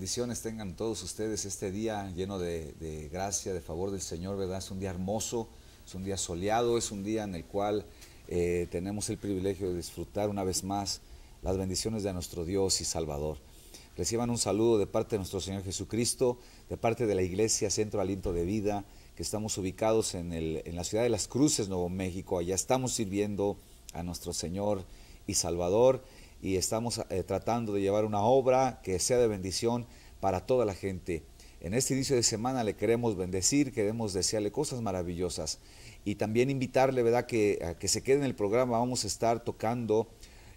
bendiciones tengan todos ustedes este día lleno de, gracia, de favor del Señor, ¿verdad? Es un día hermoso, es un día soleado, es un día en el cual eh, tenemos el privilegio de disfrutar una vez más las bendiciones de nuestro Dios y Salvador. Reciban un saludo de parte de nuestro Señor Jesucristo, de parte de la Iglesia Centro Aliento de Vida, que estamos ubicados en, en la ciudad de Las Cruces, Nuevo México. Allá estamos sirviendo a nuestro Señor y Salvador y estamos eh, tratando de llevar una obra que sea de bendición para toda la gente. En este inicio de semana le queremos bendecir, queremos desearle cosas maravillosas y también invitarle, ¿verdad?, que, a que se quede en el programa. Vamos a estar tocando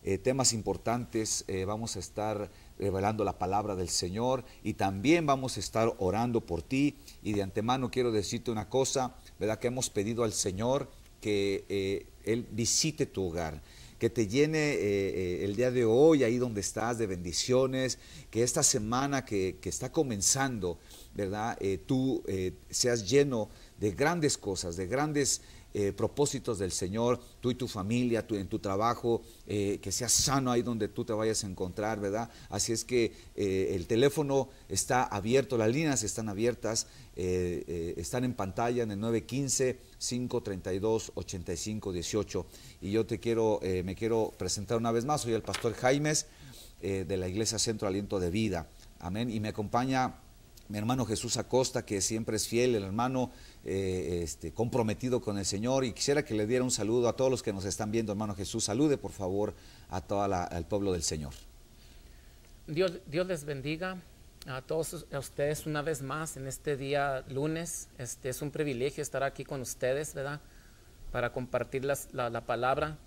eh, temas importantes, eh, vamos a estar revelando la palabra del Señor y también vamos a estar orando por ti. Y de antemano quiero decirte una cosa, ¿verdad?, que hemos pedido al Señor que Él visite tu hogar que te llene eh, eh, el día de hoy, ahí donde estás, de bendiciones, que esta semana que, está comenzando, ¿verdad? Eh, tú seas lleno de grandes cosas, de grandes eh, propósitos del Señor, tú y tu familia, tú, en tu trabajo, eh, que seas sano ahí donde tú te vayas a encontrar, ¿verdad? Así es que eh, el teléfono está abierto, las líneas están abiertas, están en pantalla en el 915-532-8518. Y yo te quiero, me quiero presentar una vez más, soy el pastor Jaimes de la Iglesia Centro Aliento de Vida. Amén. Y me acompaña mi hermano Jesús Acosta, que siempre es fiel, el hermano eh, este, comprometido con el Señor. Y quisiera que le diera un saludo a todos los que nos están viendo, hermano Jesús. Salude, por favor, a todo el pueblo del Señor. Dios, Dios les bendiga a todos a ustedes una vez más en este día lunes. Este, es un privilegio estar aquí con ustedes, ¿verdad? Para compartir la, la palabra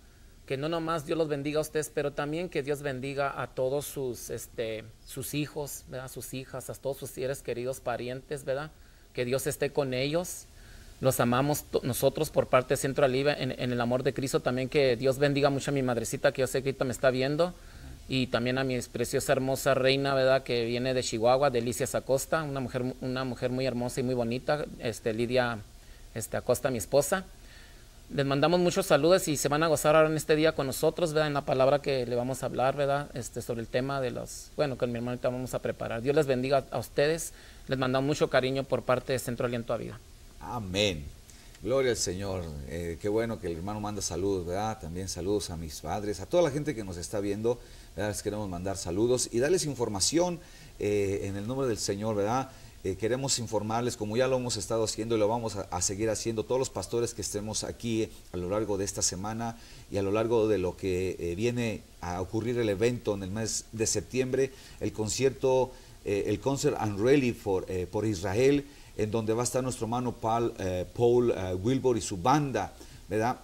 que no nomás Dios los bendiga a ustedes, pero también que Dios bendiga a todos sus, este, sus hijos, a sus hijas, a todos sus seres queridos, parientes, ¿verdad? Que Dios esté con ellos. Los amamos nosotros por parte de Centro en, el amor de Cristo. También que Dios bendiga mucho a mi madrecita, que yo sé que ahorita me está viendo. Y también a mi preciosa, hermosa reina, ¿verdad? Que viene de Chihuahua, Delicia Acosta, una mujer, una mujer muy hermosa y muy bonita, este, Lidia este, Acosta, mi esposa. Les mandamos muchos saludos y se van a gozar ahora en este día con nosotros, ¿verdad? En la palabra que le vamos a hablar, ¿verdad? Este, sobre el tema de los, bueno, con mi hermanita vamos a preparar. Dios les bendiga a ustedes. Les mandamos mucho cariño por parte de Centro Aliento a Vida. Amén. Gloria al Señor. Eh, qué bueno que el hermano manda saludos, ¿verdad? También saludos a mis padres, a toda la gente que nos está viendo. Les queremos mandar saludos y darles información eh, en el nombre del Señor, ¿verdad? Eh, queremos informarles, como ya lo hemos estado haciendo y lo vamos a, seguir haciendo, todos los pastores que estemos aquí eh, a lo largo de esta semana y a lo largo de lo que eh, viene a ocurrir el evento en el mes de septiembre, el concierto, el Concert and Rally for, por Israel, en donde va a estar nuestro hermano Paul, Wilbur y su banda.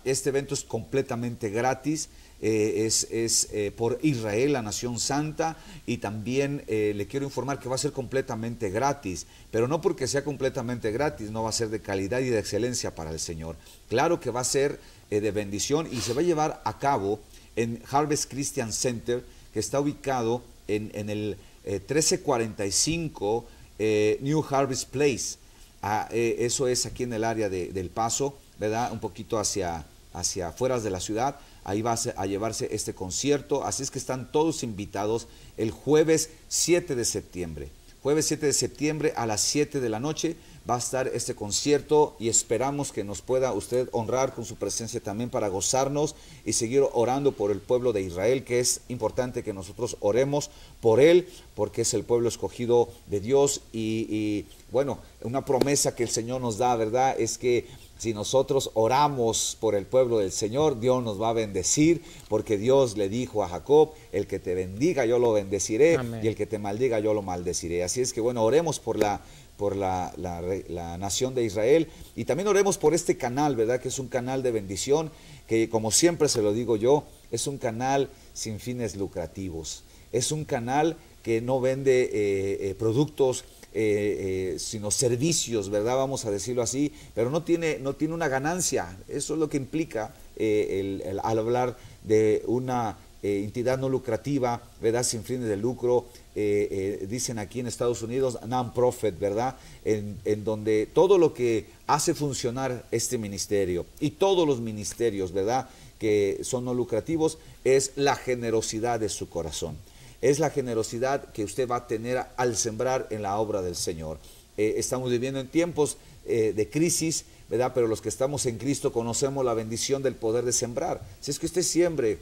Este evento es completamente gratis eh, es, eh, por Israel, la Nación Santa, y también eh, le quiero informar que va a ser completamente gratis, pero no porque sea completamente gratis, no va a ser de calidad y de excelencia para el Señor. Claro que va a ser de bendición y se va a llevar a cabo en Harvest Christian Center, que está ubicado en, el 1345 New Harvest Place. Ah, eso es aquí en el área del Paso, ¿verdad? Un poquito hacia, hacia de la ciudad Ahí va a llevarse este concierto. Así es que están todos invitados el jueves 7 de septiembre. Jueves 7 de septiembre a las 7 de la noche va a estar este concierto y esperamos que nos pueda usted honrar con su presencia también para gozarnos y seguir orando por el pueblo de Israel, que es importante que nosotros oremos por él, porque es el pueblo escogido de Dios y, bueno, una promesa que el Señor nos da, ¿verdad? Es que si nosotros oramos por el pueblo del Señor, Dios nos va a bendecir, porque Dios le dijo a Jacob, el que te bendiga yo lo bendeciré y el que te maldiga yo lo maldeciré. Así es que bueno, oremos por la por la, la, nación de Israel. Y también oremos por este canal, ¿verdad? Que es un canal de bendición, que como siempre se lo digo yo, es un canal sin fines lucrativos. Es un canal que no vende eh, eh, productos eh, eh, sino servicios, ¿verdad? Vamos a decirlo así, pero no tiene, no tiene una ganancia. Eso es lo que implica eh, el, al hablar de una entidad no lucrativa, ¿verdad? Sin fines de lucro, dicen aquí en Estados Unidos, non-profit, ¿verdad? En, en, donde todo lo que hace funcionar este ministerio y todos los ministerios, ¿verdad? Que son no lucrativos, es la generosidad de su corazón es la generosidad que usted va a tener al sembrar en la obra del Señor. Eh, estamos viviendo en tiempos eh, de crisis, ¿verdad? Pero los que estamos en Cristo conocemos la bendición del poder de sembrar. Si es que usted siembre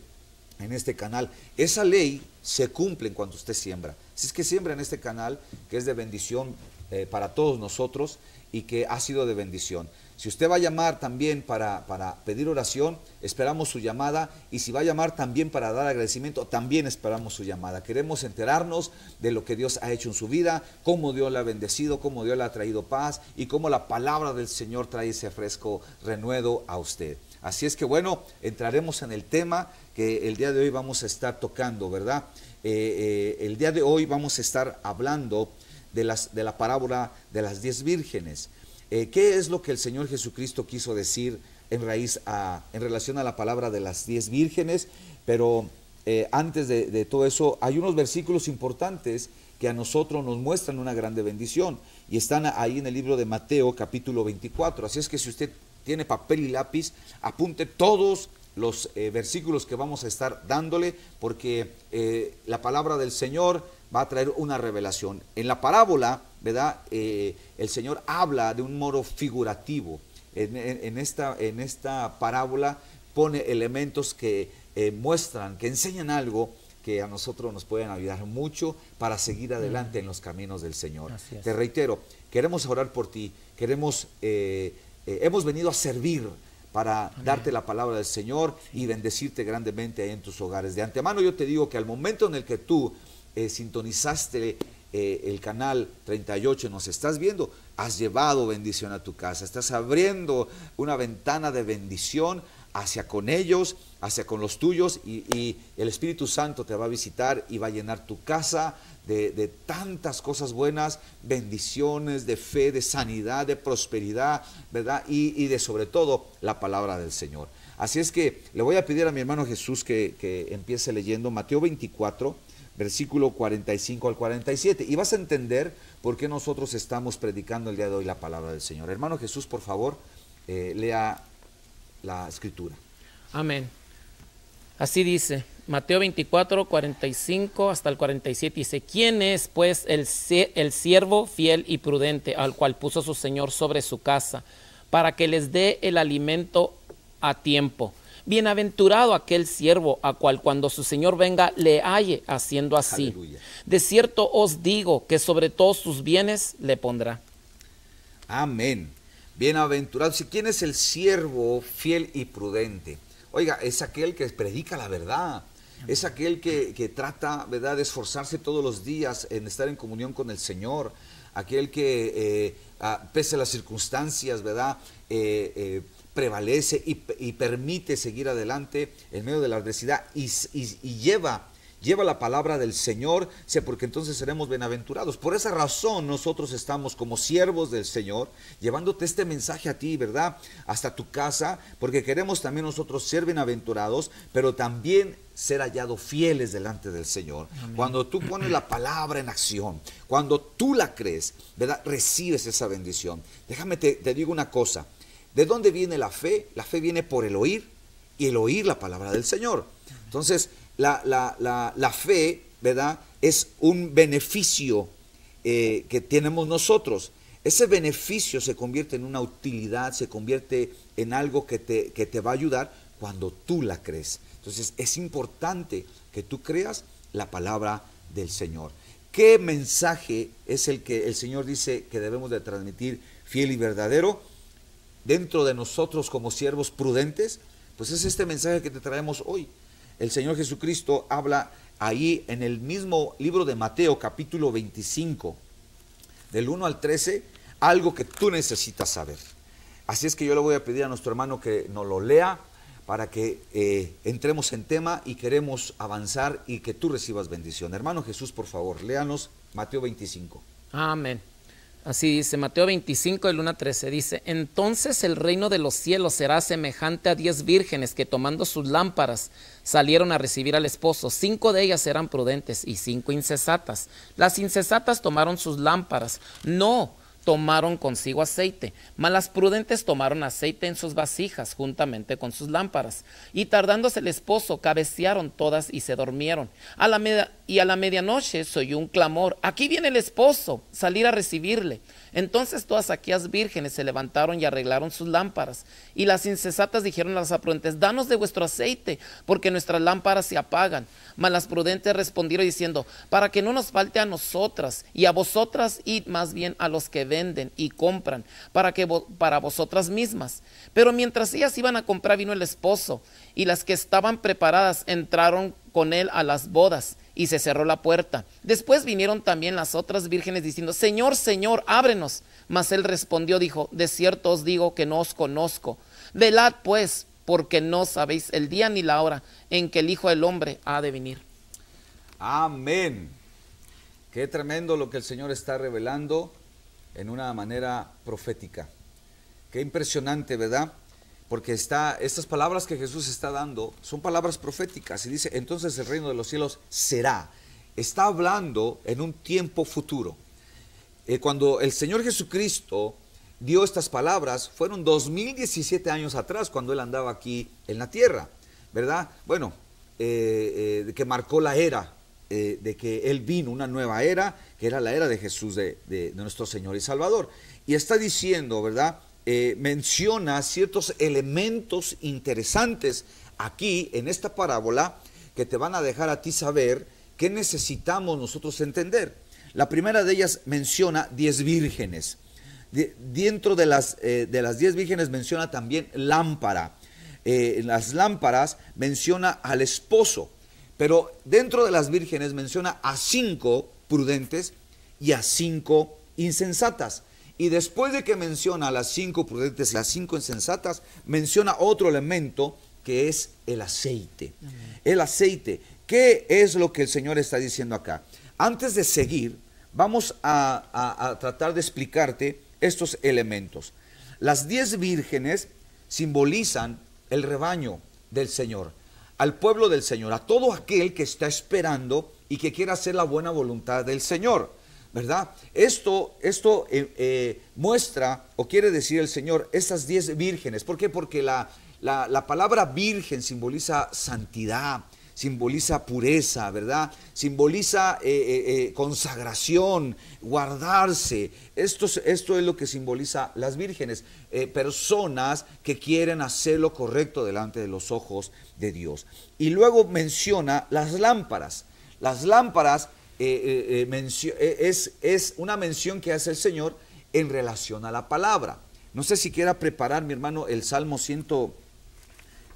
en este canal, esa ley se cumple en cuanto usted siembra. Si es que siembra en este canal, que es de bendición eh, para todos nosotros y que ha sido de bendición. Si usted va a llamar también para, pedir oración, esperamos su llamada. Y si va a llamar también para dar agradecimiento, también esperamos su llamada. Queremos enterarnos de lo que Dios ha hecho en su vida, cómo Dios le ha bendecido, cómo Dios le ha traído paz y cómo la palabra del Señor trae ese fresco renuedo a usted. Así es que bueno, entraremos en el tema que el día de hoy vamos a estar tocando, ¿verdad? Eh, eh, el día de hoy vamos a estar hablando de, las, de la parábola de las diez vírgenes. Eh, ¿Qué es lo que el Señor Jesucristo quiso decir en, raíz en relación a la palabra de las diez vírgenes? Pero eh, antes de, todo eso, hay unos versículos importantes que a nosotros nos muestran una grande bendición y están ahí en el libro de Mateo capítulo 24. Así es que si usted tiene papel y lápiz, apunte todos los eh, versículos que vamos a estar dándole, porque la palabra del Señor va a traer una revelación. En la parábola ¿verdad? Eh, el Señor habla de un modo figurativo. En, esta, en esta parábola pone elementos que eh, muestran, que enseñan algo que a nosotros nos pueden ayudar mucho para seguir adelante en los caminos del Señor. Te reitero, queremos orar por ti, queremos, eh, hemos venido a servir, para darte la palabra del Señor y bendecirte grandemente en tus hogares. De antemano yo te digo que al momento en el que tú sintonizaste eh, el canal 38 nos estás viendo, has llevado bendición a tu casa, estás abriendo una ventana de bendición hacia con ellos, hacia con los tuyos y, el Espíritu Santo te va a visitar y va a llenar tu casa de, tantas cosas buenas, bendiciones, de fe, de sanidad, de prosperidad, ¿verdad? Y, de sobre todo la palabra del Señor. Así es que le voy a pedir a mi hermano Jesús que, que empiece leyendo Mateo 24 versículo 45 al 47. Y vas a entender por qué nosotros estamos predicando el día de hoy la palabra del Señor. Hermano Jesús, por favor, eh, lea la escritura. Amén. Así dice Mateo 24, 45 hasta el 47. Dice, ¿quién es pues el, el siervo fiel y prudente al cual puso su Señor sobre su casa para que les dé el alimento a tiempo? Bienaventurado aquel siervo a cual cuando su Señor venga le halle haciendo así. Aleluya. De cierto os digo que sobre todos sus bienes le pondrá. Amén. Bienaventurado. Si quién es el siervo fiel y prudente. Oiga, es aquel que predica la verdad. Es aquel que, trata, ¿verdad?, de esforzarse todos los días en estar en comunión con el Señor. Aquel que, eh, ah, pese a las circunstancias, ¿verdad?, eh, eh, prevalece y, permite seguir adelante en medio de la adversidad y, lleva lleva la palabra del Señor, porque entonces seremos bienaventurados. Por esa razón nosotros estamos como siervos del Señor, llevándote este mensaje a ti, ¿verdad? Hasta tu casa, porque queremos también nosotros ser bienaventurados, pero también ser hallados fieles delante del Señor. Cuando tú pones la palabra en acción, cuando tú la crees, ¿verdad? Recibes esa bendición. Déjame te, te digo una cosa. ¿De dónde viene la fe? La fe viene por el oír y el oír la palabra del Señor. Entonces, la, fe, ¿verdad? Es un beneficio eh, que tenemos nosotros. Ese beneficio se convierte en una utilidad, se convierte en algo que te, que te va a ayudar cuando tú la crees. Entonces, es importante que tú creas la palabra del Señor. ¿Qué mensaje es el que el Señor dice que debemos de transmitir fiel y verdadero? dentro de nosotros como siervos prudentes? Pues es este mensaje que te traemos hoy. El Señor Jesucristo habla ahí en el mismo libro de Mateo capítulo 25, del 1 al 13, algo que tú necesitas saber. Así es que yo le voy a pedir a nuestro hermano que nos lo lea para que eh, entremos en tema y queremos avanzar y que tú recibas bendición. Hermano Jesús, por favor, léanos Mateo 25. Amén. Así dice Mateo 25, el 1 a 13. Dice, entonces el reino de los cielos será semejante a diez vírgenes que tomando sus lámparas salieron a recibir al esposo. Cinco de ellas eran prudentes y cinco insensatas. Las insensatas tomaron sus lámparas. No tomaron consigo aceite, mas las prudentes tomaron aceite en sus vasijas juntamente con sus lámparas. Y tardándose el esposo, cabecearon todas y se durmieron. y a la medianoche se oyó un clamor, aquí viene el esposo, salir a recibirle. Entonces todas aquellas vírgenes se levantaron y arreglaron sus lámparas. Y las insensatas dijeron a las prudentes, danos de vuestro aceite, porque nuestras lámparas se apagan. Mas las prudentes respondieron diciendo, para que no nos falte a nosotras y a vosotras, y más bien a los que venden y compran, para, que para vosotras mismas. Pero mientras ellas iban a comprar vino el esposo, y las que estaban preparadas entraron con él a las bodas y se cerró la puerta. Después vinieron también las otras vírgenes diciendo, Señor, Señor, ábrenos. Mas él respondió, dijo, de cierto os digo que no os conozco. Velad pues, porque no sabéis el día ni la hora en que el Hijo del Hombre ha de venir. Amén. Qué tremendo lo que el Señor está revelando en una manera profética. Qué impresionante, ¿verdad? porque estas palabras que Jesús está dando son palabras proféticas y dice, entonces el reino de los cielos será. Está hablando en un tiempo futuro. Eh, cuando el Señor Jesucristo dio estas palabras, fueron 2017 años atrás cuando Él andaba aquí en la tierra, ¿verdad? Bueno, eh, eh, que marcó la era de que Él vino, una nueva era, que era la era de Jesús, de, nuestro Señor y Salvador. Y está diciendo, ¿verdad? Eh, menciona ciertos elementos interesantes aquí en esta parábola que te van a dejar a ti saber qué necesitamos nosotros entender. La primera de ellas menciona diez vírgenes. dentro de las, eh, de las diez vírgenes menciona también lámpara. Eh, en las lámparas menciona al esposo, pero dentro de las vírgenes menciona a cinco prudentes y a cinco insensatas. Y después de que menciona las cinco prudentes, las cinco insensatas, menciona otro elemento que es el aceite. El aceite. ¿Qué es lo que el Señor está diciendo acá? Antes de seguir, vamos a, a tratar de explicarte estos elementos. Las diez vírgenes simbolizan el rebaño del Señor, al pueblo del Señor, a todo aquel que está esperando y que quiera hacer la buena voluntad del Señor. ¿verdad? Esto, esto eh, eh, muestra o quiere decir el Señor estas diez vírgenes. ¿Por qué? Porque la, palabra virgen simboliza santidad, simboliza pureza, ¿verdad? Simboliza eh, consagración, guardarse. Esto es, esto es, lo que simboliza las vírgenes, personas que quieren hacer lo correcto delante de los ojos de Dios. Y luego menciona las lámparas. Las lámparas eh, eh, eh, es, es una mención que hace el Señor en relación a la palabra. No sé si quiera preparar, mi hermano, el Salmo ciento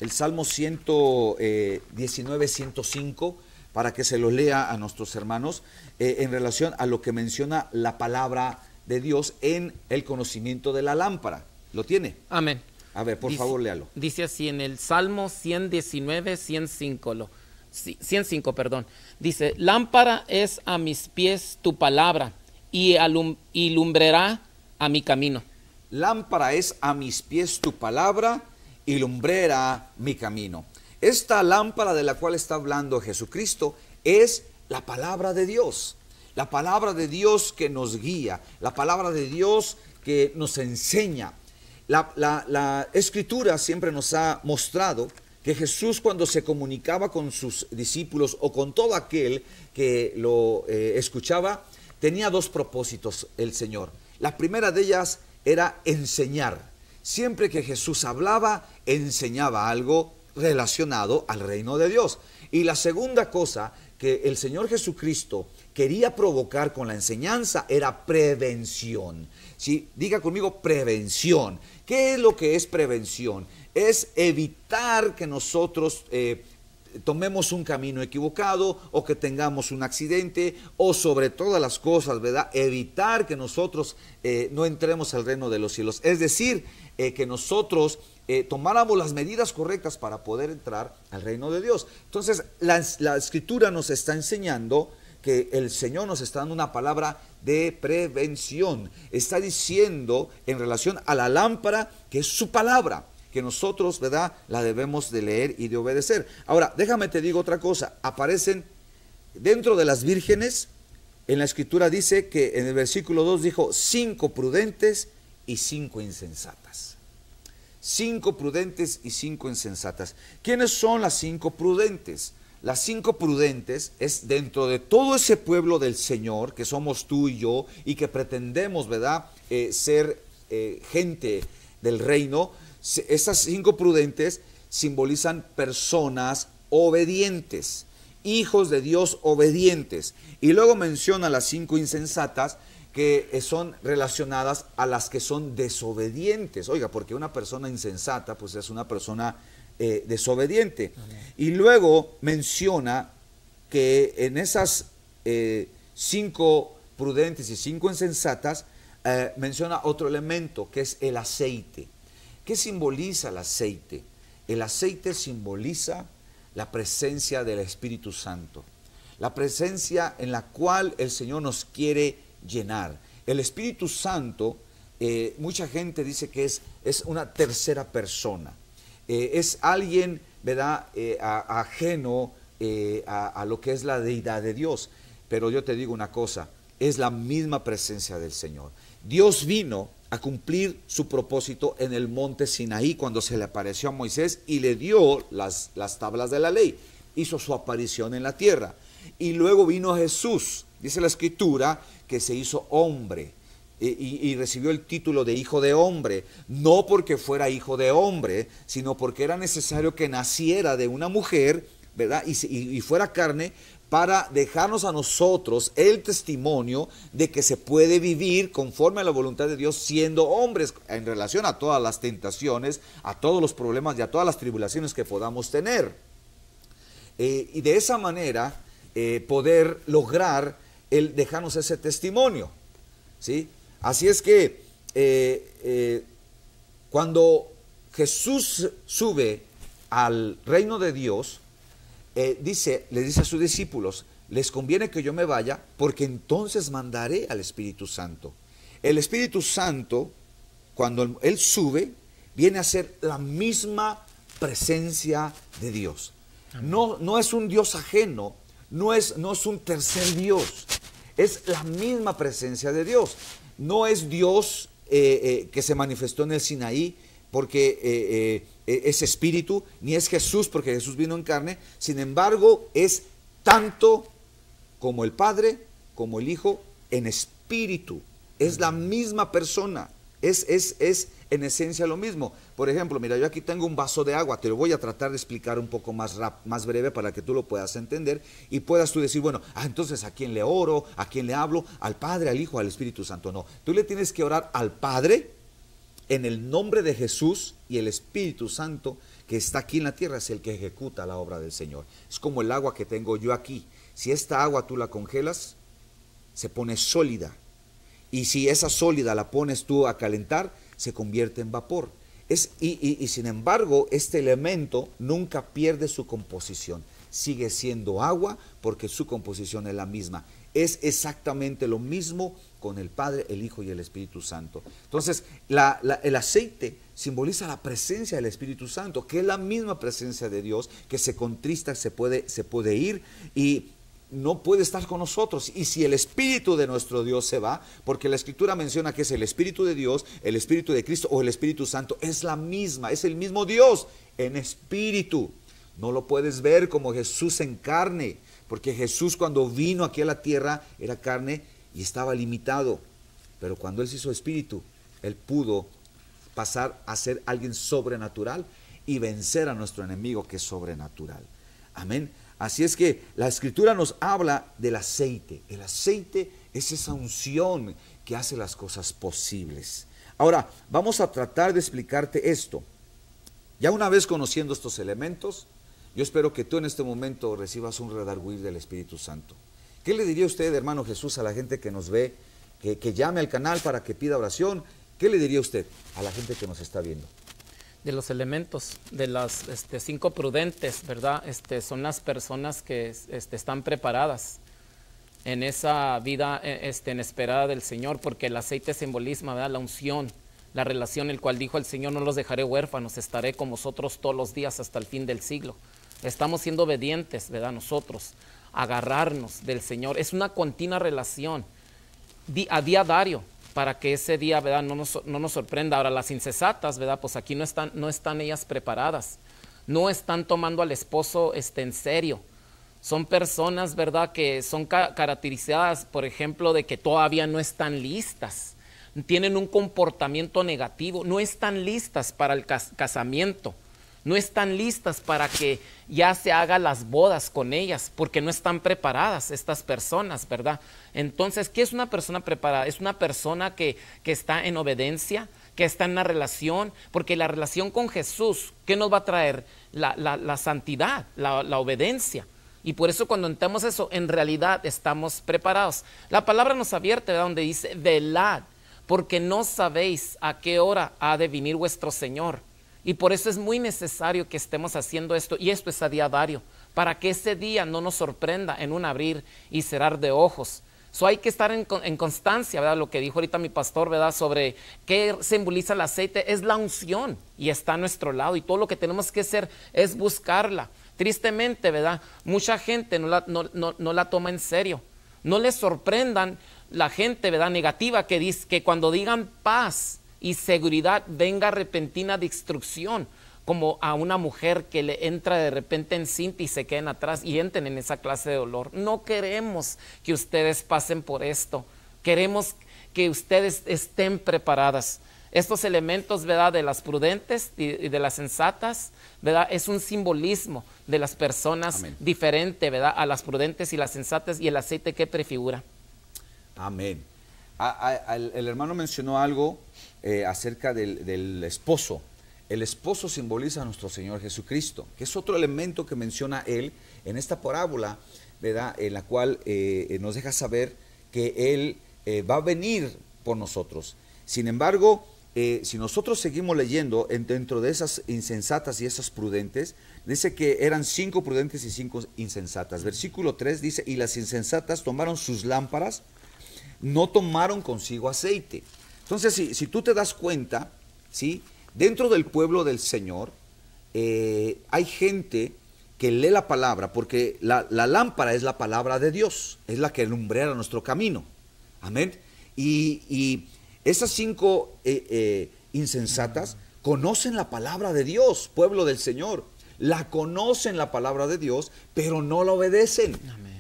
el Salmo 119, 105, para que se lo lea a nuestros hermanos en relación a lo que menciona la palabra de Dios en el conocimiento de la lámpara. ¿Lo tiene? Amén. A ver, por favor, léalo. Dice así en el Salmo 119, 105, 105, perdón. Dice, lámpara es a mis pies tu palabra y, alum a mi camino. Lámpara es a mis pies tu palabra y lumbrera mi camino. Esta lámpara de la cual está hablando Jesucristo es la palabra de Dios. La palabra de Dios que nos guía, la palabra de Dios que nos enseña. La, la escritura siempre nos ha mostrado que Jesús cuando se comunicaba con sus discípulos o con todo aquel que lo eh, escuchaba, tenía dos propósitos el Señor. La primera de ellas era enseñar. Siempre que Jesús hablaba, enseñaba algo relacionado al reino de Dios. Y la segunda cosa que el Señor Jesucristo quería provocar con la enseñanza era prevención. ¿sí? Diga conmigo prevención. ¿Qué es lo que es prevención? Es evitar que nosotros... Eh, tomemos un camino equivocado o que tengamos un accidente o sobre todas las cosas, ¿verdad? Evitar que nosotros eh, no entremos al reino de los cielos. Es decir, eh, que nosotros tomáramos las medidas correctas para poder entrar al reino de Dios. Entonces, la escritura nos está enseñando que el Señor nos está dando una palabra de prevención. Está diciendo en relación a la lámpara que es su palabra, que nosotros, ¿verdad?, la debemos de leer y de obedecer. Ahora, déjame te digo otra cosa. Aparecen dentro de las vírgenes, en la escritura dice que en el versículo 2 dijo cinco prudentes y cinco insensatas. Cinco prudentes y cinco insensatas. ¿Quiénes son las cinco prudentes? Las cinco prudentes es dentro de todo ese pueblo del Señor, que somos tú y yo, y que pretendemos, ¿verdad?, eh, ser eh, gente del reino. Estas cinco prudentes simbolizan personas obedientes, hijos de Dios obedientes. Y luego menciona las cinco insensatas, que eh, son relacionadas a las que son desobedientes. Oiga, porque una persona insensata, pues es una persona eh, desobediente. Y luego menciona que en esas eh, cinco prudentes y cinco insensatas, eh, menciona otro elemento que es el aceite. ¿Qué simboliza el aceite? El aceite simboliza la presencia del Espíritu Santo, la presencia en la cual el Señor nos quiere llenar. El Espíritu Santo, mucha gente dice que es, es una tercera persona. Eh, es alguien, ¿verdad?, eh, ajeno eh, a, lo que es la deidad de Dios. Pero yo te digo una cosa, es la misma presencia del Señor. Dios vino a cumplir su propósito en el monte Sinaí cuando se le apareció a Moisés y le dio las, las tablas de la ley. Hizo su aparición en la tierra. Y luego vino Jesús. Dice la escritura que se hizo hombre y, recibió el título de hijo de hombre, no porque fuera hijo de hombre, sino porque era necesario que naciera de una mujer, ¿verdad? Y, fuera carne para dejarnos a nosotros el testimonio de que se puede vivir conforme a la voluntad de Dios siendo hombres en relación a todas las tentaciones, a todos los problemas y a todas las tribulaciones que podamos tener. Eh, y de esa manera eh, poder lograr el dejarnos ese testimonio. ¿Sí? Así es que eh, eh, cuando Jesús sube al reino de Dios, eh, dice, le dice a sus discípulos, les conviene que yo me vaya porque entonces mandaré al Espíritu Santo. El Espíritu Santo, cuando Él sube, viene a ser la misma presencia de Dios. No, no es un Dios ajeno, no es, no es un tercer Dios, es la misma presencia de Dios. No es Dios eh, eh, que se manifestó en el Sinaí porque eh, es espíritu, ni es Jesús porque Jesús vino en carne. Sin embargo, es tanto como el Padre, como el Hijo, en espíritu. Es la misma persona. Es, es, es, en esencia lo mismo. Por ejemplo, mira, yo aquí tengo un vaso de agua, te lo voy a tratar de explicar un poco más, más breve para que tú lo puedas entender y puedas tú decir, bueno, ah, entonces a quién le oro, a quién le hablo, al Padre, al Hijo, al Espíritu Santo. No, tú le tienes que orar al Padre en el nombre de Jesús y el Espíritu Santo que está aquí en la tierra es el que ejecuta la obra del Señor. Es como el agua que tengo yo aquí. Si esta agua tú la congelas, se pone sólida. Y si esa sólida la pones tú a calentar, se convierte en vapor. Es, y, sin embargo, este elemento nunca pierde su composición. Sigue siendo agua porque su composición es la misma. Es exactamente lo mismo con el Padre, el Hijo y el Espíritu Santo. Entonces, el aceite simboliza la presencia del Espíritu Santo, que es la misma presencia de Dios, que se contrista, se puede, se puede ir y no puede estar con nosotros. Y si el Espíritu de nuestro Dios se va, porque la Escritura menciona que es el Espíritu de Dios, el Espíritu de Cristo o el Espíritu Santo, es la misma, es el mismo Dios en espíritu. No lo puedes ver como Jesús en carne, porque Jesús cuando vino aquí a la tierra era carne y estaba limitado. Pero cuando Él se hizo espíritu, Él pudo pasar a ser alguien sobrenatural y vencer a nuestro enemigo que es sobrenatural. Amén. Así es que la escritura nos habla del aceite. El aceite es esa unción que hace las cosas posibles. Ahora, vamos a tratar de explicarte esto. Ya una vez conociendo estos elementos, yo espero que tú en este momento recibas un redarguir del Espíritu Santo. ¿Qué le diría usted, hermano Jesús, a la gente que nos ve, que, que llame al canal para que pida oración? ¿Qué le diría usted a la gente que nos está viendo? de los elementos, de las este, cinco prudentes, ¿verdad? Este, son las personas que este, están preparadas en esa vida e, este, inesperada del Señor, porque el aceite simboliza ¿verdad? la unción, la relación, el cual dijo el Señor, no los dejaré huérfanos, estaré con vosotros todos los días hasta el fin del siglo. Estamos siendo obedientes, ¿verdad? Nosotros, agarrarnos del Señor. Es una continua relación, a diario, para que ese día, ¿verdad? No nos, sorprenda. Ahora, las incesatas, ¿verdad? Pues aquí no están, no están ellas preparadas. No están tomando al esposo este, en serio. Son personas, ¿verdad? Que son caracterizadas, por ejemplo, de que todavía no están listas. Tienen un comportamiento negativo. No están listas para el casamiento no están listas para que ya se hagan las bodas con ellas, porque no están preparadas estas personas, ¿verdad? Entonces, ¿qué es una persona preparada? Es una persona que, está en obediencia, que está en una relación, porque la relación con Jesús, ¿qué nos va a traer? La, santidad, la, obediencia. Y por eso cuando entramos eso, en realidad estamos preparados. La palabra nos advierte ¿verdad? donde dice, velad, porque no sabéis a qué hora ha de venir vuestro Señor. Y por eso es muy necesario que estemos haciendo esto, y esto es a diario, para que ese día no nos sorprenda en un abrir y cerrar de ojos. So hay que estar en, constancia, ¿verdad? Lo que dijo ahorita mi pastor, ¿verdad? Sobre qué simboliza el aceite, es la unción y está a nuestro lado y todo lo que tenemos que hacer es buscarla. Tristemente, ¿verdad? Mucha gente no la, no la toma en serio. No les sorprendan la gente, ¿verdad? Negativa que dice que cuando digan paz, y seguridad venga repentina destrucción como a una mujer que le entra de repente en cinta y se queden atrás y entren en esa clase de dolor. No queremos que ustedes pasen por esto. Queremos que ustedes estén preparadas. Estos elementos, ¿verdad? De las prudentes y de las sensatas, ¿verdad? Es un simbolismo de las personas diferentes, ¿verdad? A las prudentes y las sensatas y el aceite que prefigura. Amén. Ah, ah, el, hermano mencionó algo eh, acerca del, esposo. El esposo simboliza a nuestro Señor Jesucristo, que es otro elemento que menciona él en esta parábola, En la cual eh, nos deja saber que él eh, va a venir por nosotros. Sin embargo, si nosotros seguimos leyendo dentro de esas insensatas y esas prudentes, dice que eran cinco prudentes y cinco insensatas. Versículo 3 dice, y las insensatas tomaron sus lámparas, no tomaron consigo aceite. Entonces, si, tú te das cuenta, ¿sí? dentro del pueblo del Señor eh, hay gente que lee la palabra, porque la, lámpara es la palabra de Dios, es la que alumbrará nuestro camino. Amén. Y, esas cinco eh, eh, insensatas conocen la palabra de Dios, pueblo del Señor. La conocen la palabra de Dios, pero no la obedecen. Amén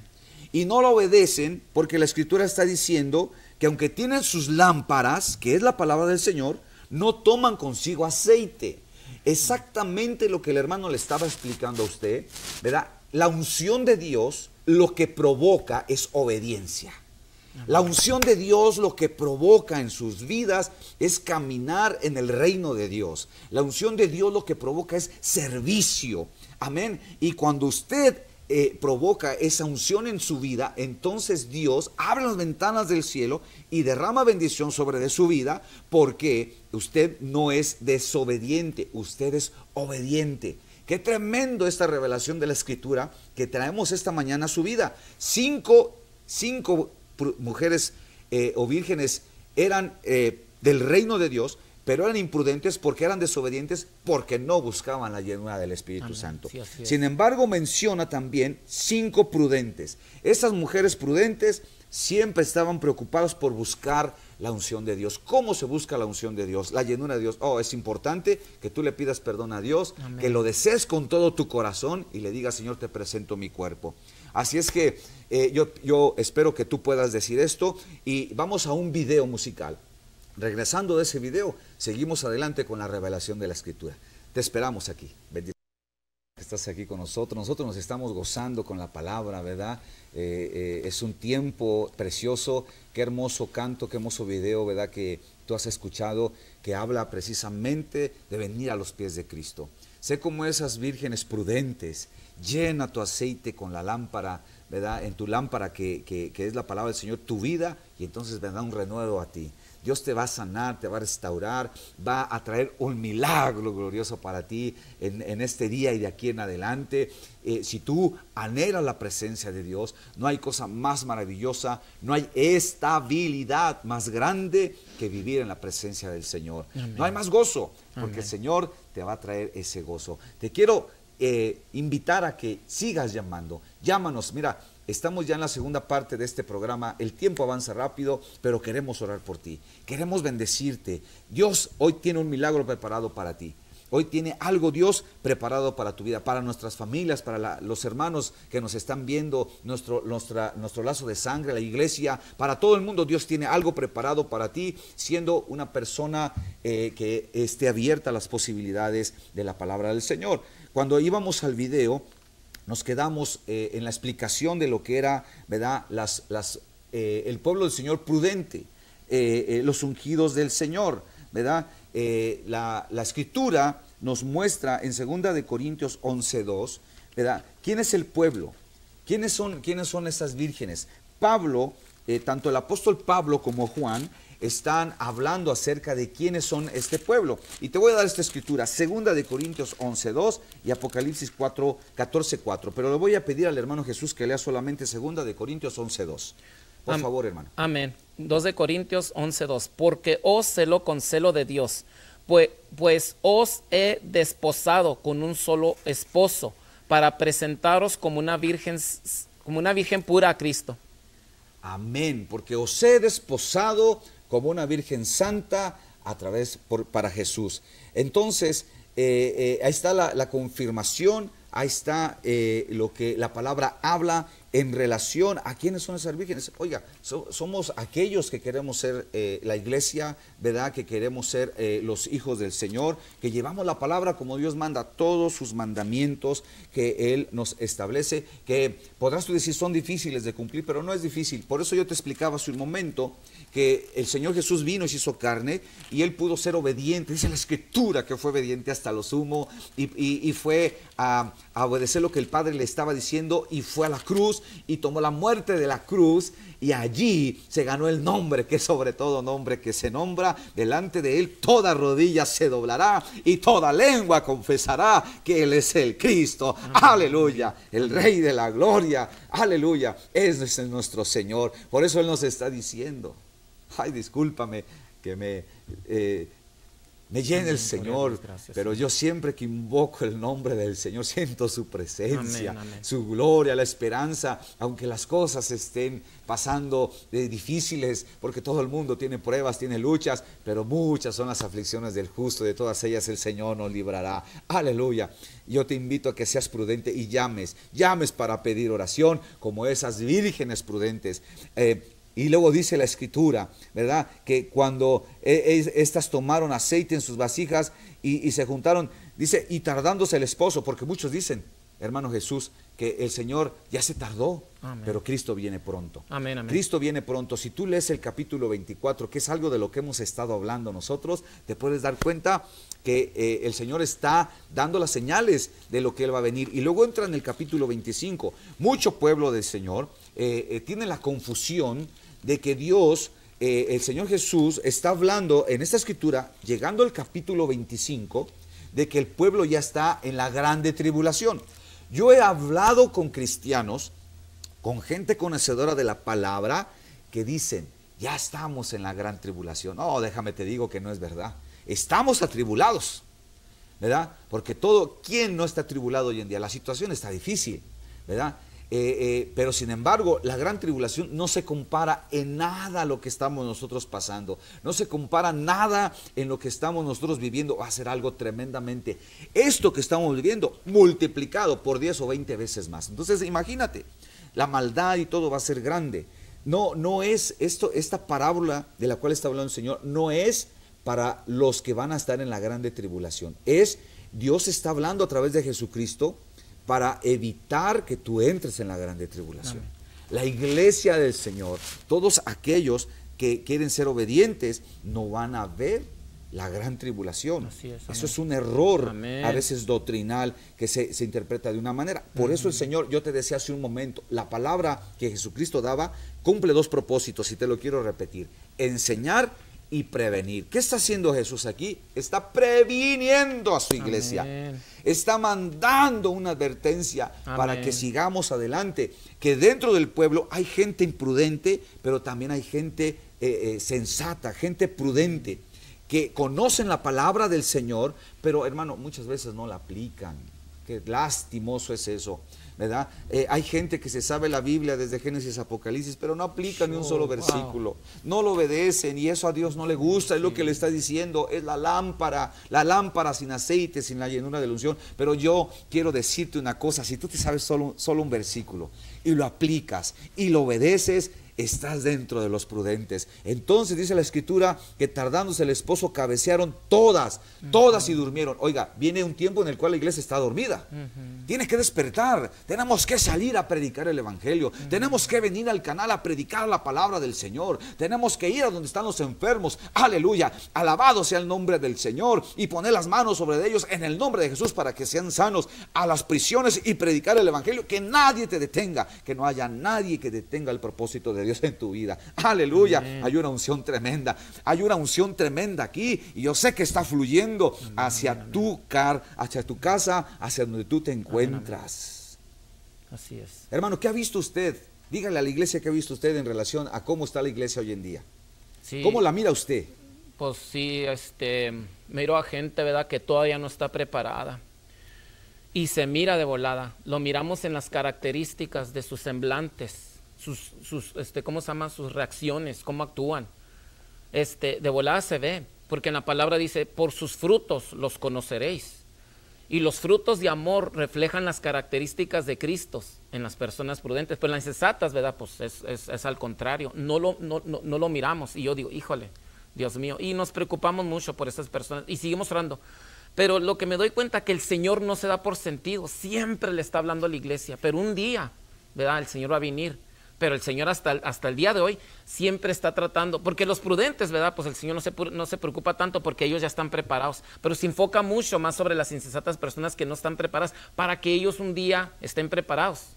y no lo obedecen, porque la escritura está diciendo que aunque tienen sus lámparas, que es la palabra del Señor, no toman consigo aceite. Exactamente lo que el hermano le estaba explicando a usted, ¿verdad? La unción de Dios lo que provoca es obediencia. La unción de Dios lo que provoca en sus vidas es caminar en el reino de Dios. La unción de Dios lo que provoca es servicio. Amén. Y cuando usted eh, provoca esa unción en su vida, entonces Dios abre las ventanas del cielo y derrama bendición sobre de su vida porque usted no es desobediente, usted es obediente. Qué tremendo esta revelación de la escritura que traemos esta mañana a su vida. Cinco, mujeres eh, o vírgenes eran eh, del reino de Dios, pero eran imprudentes porque eran desobedientes, porque no buscaban la llenura del Espíritu Santo. Sin embargo, menciona también cinco prudentes. Esas mujeres prudentes siempre estaban preocupadas por buscar la unción de Dios. ¿Cómo se busca la unción de Dios? La llenura de Dios. Oh, es importante que tú le pidas perdón a Dios, que lo desees con todo tu corazón y le digas, Señor, te presento mi cuerpo. Así es que eh, yo espero que tú puedas decir esto y vamos a un video musical. Regresando de ese video, seguimos adelante con la revelación de la escritura. Te esperamos aquí. Bendito estás aquí con nosotros. Nosotros nos estamos gozando con la palabra, ¿verdad? Eh, eh, es un tiempo precioso. Qué hermoso canto, qué hermoso video, ¿verdad? Que tú has escuchado que habla precisamente de venir a los pies de Cristo. Sé como esas vírgenes prudentes, llena tu aceite con la lámpara, ¿verdad? En tu lámpara que, que es la palabra del Señor, tu vida, y entonces vendrá un renuevo a ti. Dios te va a sanar, te va a restaurar, va a traer un milagro glorioso para ti en, este día y de aquí en adelante. Eh, si tú anhelas la presencia de Dios, no hay cosa más maravillosa, no hay estabilidad más grande que vivir en la presencia del Señor. No hay más gozo, porque el Señor te va a traer ese gozo. Te quiero eh, invitar a que sigas llamando. Llámanos, mira, Estamos ya en la segunda parte de este programa. El tiempo avanza rápido, pero queremos orar por ti. Queremos bendecirte. Dios hoy tiene un milagro preparado para ti. Hoy tiene algo Dios preparado para tu vida, para nuestras familias, para los hermanos que nos están viendo, nuestro, nuestro lazo de sangre, la iglesia, para todo el mundo Dios tiene algo preparado para ti, siendo una persona eh, que esté abierta a las posibilidades de la palabra del Señor. Cuando íbamos al video, nos quedamos eh, en la explicación de lo que era, ¿verdad? Las, eh, el pueblo del Señor prudente, eh, los ungidos del Señor, ¿verdad? La, la, escritura nos muestra en 2 de Corintios 11.2, ¿verdad? ¿Quién es el pueblo? ¿Quiénes son, quiénes son esas vírgenes? Pablo, tanto el apóstol Pablo como Juan, están hablando acerca de quiénes son este pueblo. Y te voy a dar esta escritura, segunda de Corintios 11.2 y Apocalipsis 4, 14, 4. Pero le voy a pedir al hermano Jesús que lea solamente segunda de Corintios 11.2. Por favor, hermano. Amén. 2 de Corintios 11.2. Porque os celo con celo de Dios, pues, pues os he desposado con un solo esposo para presentaros como una virgen, como una virgen pura a Cristo. Amén, porque os he desposado como una Virgen Santa a través por, para Jesús. Entonces, eh, eh, ahí está la, confirmación, ahí está eh, lo que la palabra habla en relación a quiénes son esas vírgenes. Oiga, somos aquellos que queremos ser eh, la iglesia, ¿verdad? Que queremos ser eh, los hijos del Señor, que llevamos la palabra como Dios manda, todos sus mandamientos que Él nos establece, que podrás tú decir son difíciles de cumplir, pero no es difícil. Por eso yo te explicaba hace un momento que el Señor Jesús vino y se hizo carne y Él pudo ser obediente. Dice la escritura que fue obediente hasta lo sumo y, fue a obedecer lo que el Padre le estaba diciendo y fue a la cruz y tomó la muerte de la cruz y allí se ganó el nombre que sobre todo nombre que se nombra. Delante de él toda rodilla se doblará y toda lengua confesará que él es el Cristo. Aleluya, el Rey de la Gloria. Aleluya, es nuestro Señor. Por eso él nos está diciendo. Ay, discúlpame que me... Eh, me llena el Señor, pero yo siempre que invoco el nombre del Señor siento su presencia, su gloria, la esperanza, aunque las cosas estén pasando de difíciles, porque todo el mundo tiene pruebas, tiene luchas, pero muchas son las aflicciones del justo, de todas ellas el Señor nos librará. Aleluya. Yo te invito a que seas prudente y llames, llames para pedir oración como esas vírgenes prudentes. Eh, y luego dice la escritura, ¿verdad? Que cuando e, e, estas tomaron aceite en sus vasijas y, se juntaron, dice, y tardándose el esposo, porque muchos dicen, hermano Jesús, que el Señor ya se tardó, pero Cristo viene pronto. Amén, amén. Cristo viene pronto. Si tú lees el capítulo 24, que es algo de lo que hemos estado hablando nosotros, te puedes dar cuenta que eh, el Señor está dando las señales de lo que Él va a venir. Y luego entra en el capítulo 25. Mucho pueblo del Señor eh, eh, tiene la confusión de que Dios, eh, el Señor Jesús, está hablando en esta escritura, llegando al capítulo 25, de que el pueblo ya está en la grande tribulación. Yo he hablado con cristianos, con gente conocedora de la palabra, que dicen, ya estamos en la gran tribulación. No, déjame te digo que no es verdad. Estamos atribulados, ¿verdad? Porque todo, quien no está atribulado hoy en día? La situación está difícil, ¿verdad? Eh, eh, pero sin embargo, la gran tribulación no se compara en nada lo que estamos nosotros pasando, no se compara nada en lo que estamos nosotros viviendo, va a ser algo tremendamente. Esto que estamos viviendo multiplicado por 10 o 20 veces más. Entonces, imagínate, la maldad y todo va a ser grande. No, no es esto, esta parábola de la cual está hablando el Señor, no es para los que van a estar en la grande tribulación. Es Dios está hablando a través de Jesucristo para evitar que tú entres en la grande tribulación. La iglesia del Señor, todos aquellos que quieren ser obedientes, no van a ver la gran tribulación. eso es un error a veces doctrinal que se, interpreta de una manera. Por eso el Señor, yo te decía hace un momento, la palabra que Jesucristo daba cumple dos propósitos y te lo quiero repetir. Enseñar y prevenir. ¿Qué está haciendo Jesús aquí? Está previniendo a su iglesia está mandando una advertencia para que sigamos adelante, que dentro del pueblo hay gente imprudente, pero también hay gente eh, eh, sensata, gente prudente, que conocen la palabra del Señor, pero hermano, muchas veces no la aplican. Qué lastimoso es eso. ¿verdad? Eh, hay gente que se sabe la Biblia desde Génesis Apocalipsis, pero no aplica ni un solo oh, versículo, no lo obedecen y eso a Dios no le gusta, es lo que le está diciendo, es la lámpara, la lámpara sin aceite, sin la llenura de pero yo quiero decirte una cosa, si tú te sabes solo un versículo y lo aplicas y lo obedeces, estás dentro de los prudentes. Entonces dice la escritura que tardándose el esposo cabecearon todas, todas y durmieron. Oiga, viene un tiempo en el cual la iglesia está dormida. Tienes que despertar, tenemos que salir a predicar el evangelio, tenemos que venir al canal a predicar la palabra del Señor, tenemos que ir a donde están los enfermos. Aleluya, alabado sea el nombre del Señor y poner las manos sobre ellos en el nombre de Jesús para que sean sanos a las prisiones y predicar el evangelio, que nadie te detenga, que no haya nadie que detenga el propósito de Dios en tu vida. Aleluya. Hay una unción tremenda. Hay una unción tremenda aquí. Y yo sé que está fluyendo hacia tu car, hacia tu casa, hacia donde tú te encuentras. Así es. Hermano, ¿qué ha visto usted? Dígale a la iglesia que ha visto usted en relación a cómo está la iglesia hoy en día. ¿Cómo la mira usted? Pues sí, este, miro a gente, ¿verdad?, que todavía no está preparada y se mira de volada. Lo miramos en las características de sus semblantes sus, este, ¿cómo se llama? Sus reacciones, cómo actúan. Este, de volada se ve, porque en la palabra dice, por sus frutos los conoceréis. Y los frutos de amor reflejan las características de Cristo en las personas prudentes, pero en las insensatas, ¿verdad? Pues es, al contrario, no lo, no, lo miramos. Y yo digo, híjole, Dios mío, y nos preocupamos mucho por esas personas y seguimos orando. Pero lo que me doy cuenta que el Señor no se da por sentido, siempre le está hablando a la iglesia, pero un día, ¿verdad? El Señor va a venir pero el Señor hasta, el día de hoy siempre está tratando, porque los prudentes, ¿verdad? Pues el Señor no se, no se preocupa tanto porque ellos ya están preparados, pero se enfoca mucho más sobre las insensatas personas que no están preparadas para que ellos un día estén preparados.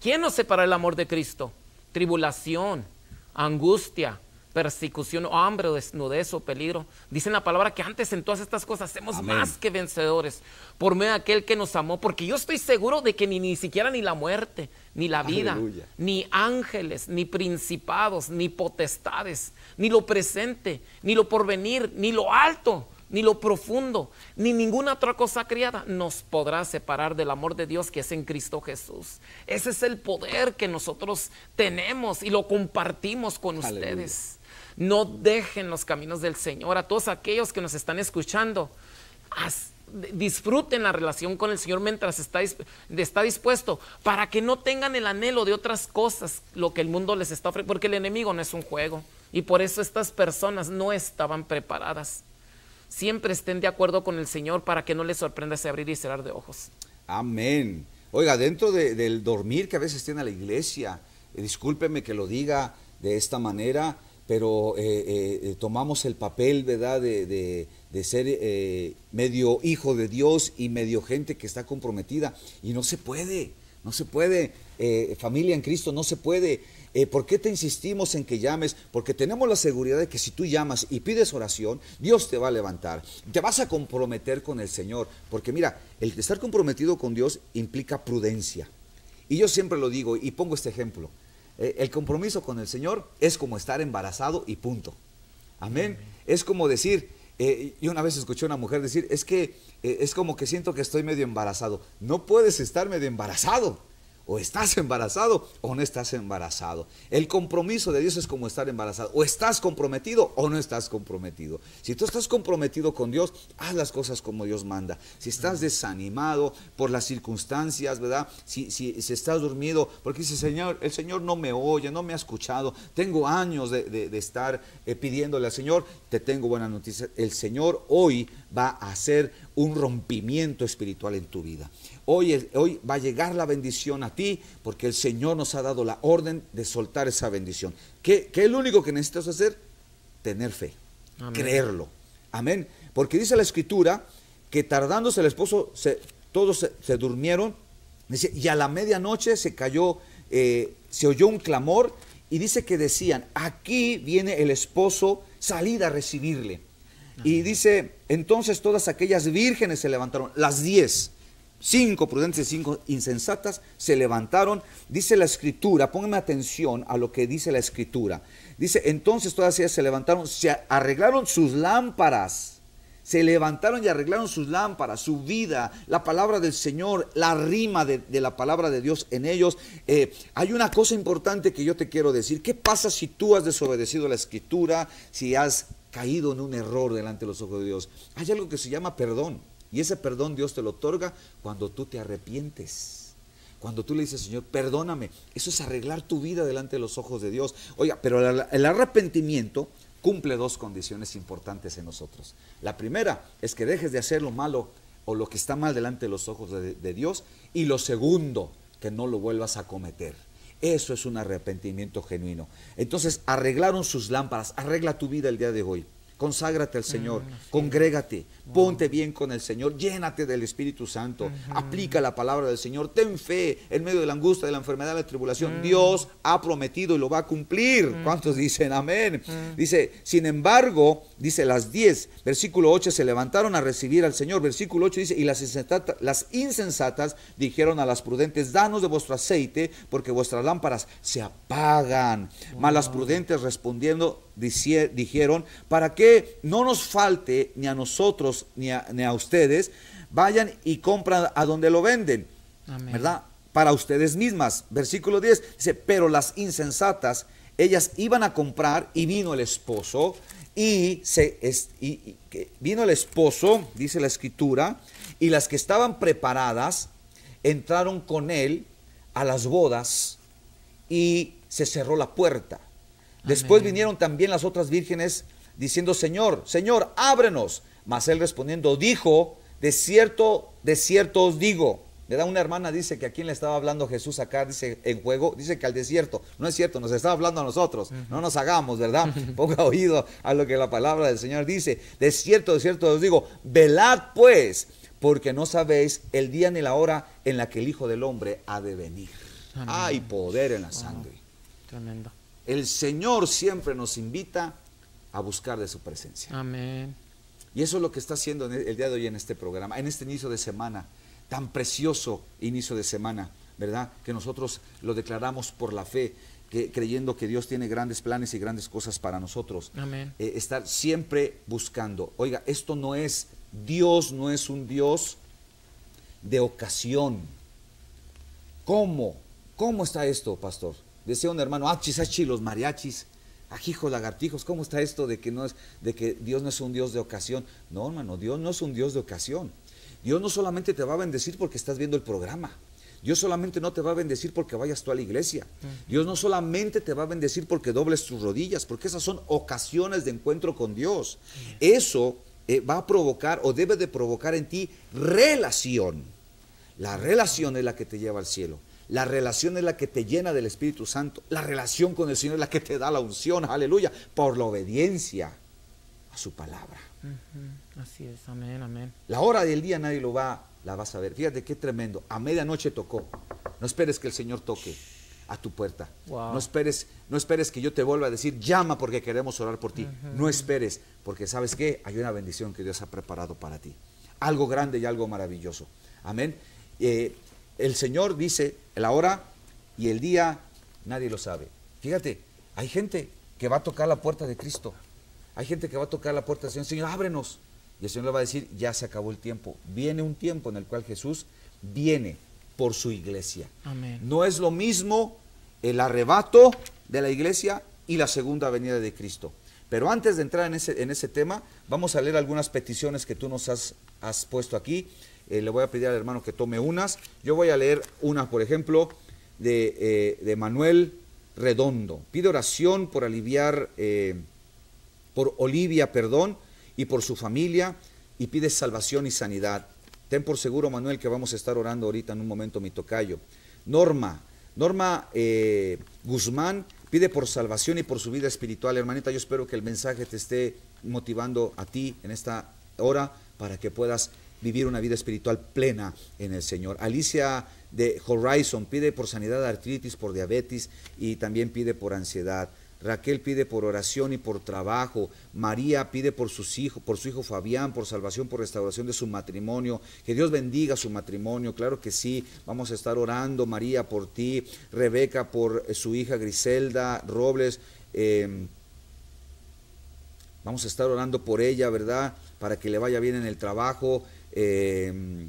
¿Quién nos separa el amor de Cristo? Tribulación, angustia, persecución, hambre o desnudez o peligro. Dicen la palabra que antes en todas estas cosas hacemos más que vencedores por medio de aquel que nos amó, porque yo estoy seguro de que ni, ni siquiera ni la muerte, ni la vida, ni ángeles, ni principados, ni potestades, ni lo presente, ni lo porvenir, ni lo alto, ni lo profundo, ni ninguna otra cosa criada nos podrá separar del amor de Dios que es en Cristo Jesús. Ese es el poder que nosotros tenemos y lo compartimos con ustedes. No dejen los caminos del Señor. A todos aquellos que nos están escuchando, disfruten la relación con el Señor mientras está, dispuesto, para que no tengan el anhelo de otras cosas, lo que el mundo les está ofreciendo, porque el enemigo no es un juego. Y por eso estas personas no estaban preparadas. Siempre estén de acuerdo con el Señor para que no les sorprenda ese abrir y cerrar de ojos. Amén. Oiga, dentro del dormir que a veces tiene la iglesia, eh, discúlpeme que lo diga de esta manera, pero eh, eh, eh, tomamos el papel, ¿verdad?, de, ser medio hijo de Dios y medio gente que está comprometida. Y no se puede, no se puede, familia en Cristo, no se puede. ¿Por qué te insistimos en que llames? Porque tenemos la seguridad de que si tú llamas y pides oración, Dios te va a levantar. Te vas a comprometer con el Señor. Porque mira, el estar comprometido con Dios implica prudencia. Y yo siempre lo digo y pongo este ejemplo. Eh, el compromiso con el Señor es como estar embarazado y punto. Amén. Es como decir, eh, y una vez escuché a una mujer decir, es que eh, es como que siento que estoy medio embarazado. No puedes estar medio embarazado. O estás embarazado o no estás embarazado. El compromiso de Dios es como estar embarazado. O estás comprometido o no estás comprometido. Si tú estás comprometido con Dios, haz las cosas como Dios manda. Si estás mm. desanimado por las circunstancias, ¿verdad? Si, si, estás dormido, porque dice, Señor, el Señor no me oye, no me ha escuchado. Tengo años de, estar eh, pidiéndole al Señor. Te tengo buena noticia. El Señor hoy va a hacer un rompimiento espiritual en tu vida Hoy, va a llegar la bendición a ti porque el Señor nos ha dado la orden de soltar esa bendición. ¿Qué, es lo único que necesitas hacer? Tener fe, creerlo. Amén. Porque dice la escritura que tardándose el esposo, todos se, durmieron. y a la medianoche se cayó, eh, se oyó un clamor y dice que decían, aquí viene el esposo, salir a recibirle. Y dice, entonces todas aquellas vírgenes se levantaron, las diez Cinco prudentes y cinco insensatas se levantaron. Dice la escritura, pónganme atención a lo que dice la escritura. Dice, entonces todas ellas se levantaron, se arreglaron sus lámparas. Se levantaron y arreglaron sus lámparas, su vida, la palabra del Señor, la rima de, la palabra de Dios en ellos. Eh, hay una cosa importante que yo te quiero decir. ¿Qué pasa si tú has desobedecido la escritura, si has caído en un error delante de los ojos de Dios? Hay algo que se llama perdón. Y ese perdón Dios te lo otorga cuando tú te arrepientes. Cuando tú le dices, Señor, perdóname. Eso es arreglar tu vida delante de los ojos de Dios. Oiga, pero el arrepentimiento cumple dos condiciones importantes en nosotros. La primera es que dejes de hacer lo malo o lo que está mal delante de los ojos de, de Dios. Y lo segundo, que no lo vuelvas a cometer. Eso es un arrepentimiento genuino. Entonces, arreglaron sus lámparas. Arregla tu vida el día de hoy. Conságrate al ah, Señor, congrégate, ah. ponte bien con el Señor, llénate del Espíritu Santo, aplica la palabra del Señor, ten fe en medio de la angustia, de la enfermedad, de la tribulación. Mm. Dios ha prometido y lo va a cumplir. ¿Cuántos dicen amén? Dice, sin embargo, dice las 10, versículo 8, se levantaron a recibir al Señor, versículo 8 dice, y las insensatas, dijeron a las prudentes, danos de vuestro aceite, porque vuestras lámparas se apagan. Mas las prudentes respondiendo dijeron, para que no nos falte ni a nosotros ni a, ustedes, vayan y compran a donde lo venden, ¿verdad? Para ustedes mismas. Versículo 10 dice, pero las insensatas ellas iban a comprar y vino el esposo y, se, y, vino el esposo, dice la escritura, y las que estaban preparadas entraron con él a las bodas y se cerró la puerta. Después vinieron también las otras vírgenes diciendo, Señor, Señor, ábrenos. Mas él respondiendo dijo, de cierto, de cierto os digo, le da una hermana, dice que a quién le estaba hablando Jesús acá, dice en juego, dice que al desierto. No es cierto, nos estaba hablando a nosotros. No nos hagamos, ¿verdad? Ponga oído a lo que la palabra del Señor dice. De cierto, de cierto os digo, velad pues, porque no sabéis el día ni la hora en la que el Hijo del Hombre ha de venir. Hay poder en la oh, sangre. tremendo. El Señor siempre nos invita a buscar de su presencia. Amén. Y eso es lo que está haciendo el día de hoy en este programa, en este inicio de semana tan precioso inicio de semana, ¿verdad? Que nosotros lo declaramos por la fe, creyendo que Dios tiene grandes planes y grandes cosas para nosotros. Amén. Eh, estar siempre buscando. Oiga, esto no es, Dios no es un Dios de ocasión. ¿Cómo? ¿Cómo está esto, pastor? Decía un hermano, achis, achis, los mariachis, ajijos, lagartijos, ¿cómo está esto de que, no es, de que Dios no es un Dios de ocasión? No, hermano, Dios no es un Dios de ocasión. Dios no solamente te va a bendecir porque estás viendo el programa. Dios solamente no te va a bendecir porque vayas tú a la iglesia. Dios no solamente te va a bendecir porque dobles tus rodillas, porque esas son ocasiones de encuentro con Dios. Eso eh, va a provocar o debe de provocar en ti relación. La relación es la que te lleva al cielo. La relación es la que te llena del Espíritu Santo. La relación con el Señor es la que te da la unción, aleluya, por la obediencia a su palabra. Así es, amén, amén. La hora del día nadie lo va, la vas a saber... Fíjate qué tremendo. A medianoche tocó. No esperes que el Señor toque a tu puerta. No, esperes, no esperes que yo te vuelva a decir, llama porque queremos orar por ti. No esperes, porque sabes que hay una bendición que Dios ha preparado para ti. Algo grande y algo maravilloso. Amén. Eh, el Señor dice, la hora y el día, nadie lo sabe. Fíjate, hay gente que va a tocar la puerta de Cristo. Hay gente que va a tocar la puerta del Señor, Señor, ábrenos. Y el Señor le va a decir, ya se acabó el tiempo. Viene un tiempo en el cual Jesús viene por su iglesia. Amén. No es lo mismo el arrebato de la iglesia y la segunda venida de Cristo. Pero antes de entrar en ese, en ese tema, vamos a leer algunas peticiones que tú nos has, has puesto aquí. Eh, le voy a pedir al hermano que tome unas. Yo voy a leer una, por ejemplo, de, eh, Manuel Redondo. Pide oración por aliviar eh, por Olivia, perdón, y por su familia, y pide salvación y sanidad. Ten por seguro, Manuel, que vamos a estar orando ahorita en un momento, mi tocayo. Norma, Norma eh, Guzmán pide por salvación y por su vida espiritual. Hermanita, yo espero que el mensaje te esté motivando a ti en esta hora para que puedas vivir una vida espiritual plena en el Señor. Alicia de Horizon pide por sanidad de artritis, por diabetes y también pide por ansiedad. Raquel pide por oración y por trabajo. María pide por sus hijos, por su hijo Fabián, por salvación, por restauración de su matrimonio. Que Dios bendiga su matrimonio. Claro que sí. Vamos a estar orando, María, por ti. Rebeca, por eh, su hija Griselda Robles. Em, vamos a estar orando por ella, ¿verdad? Para que le vaya bien en el trabajo. Em,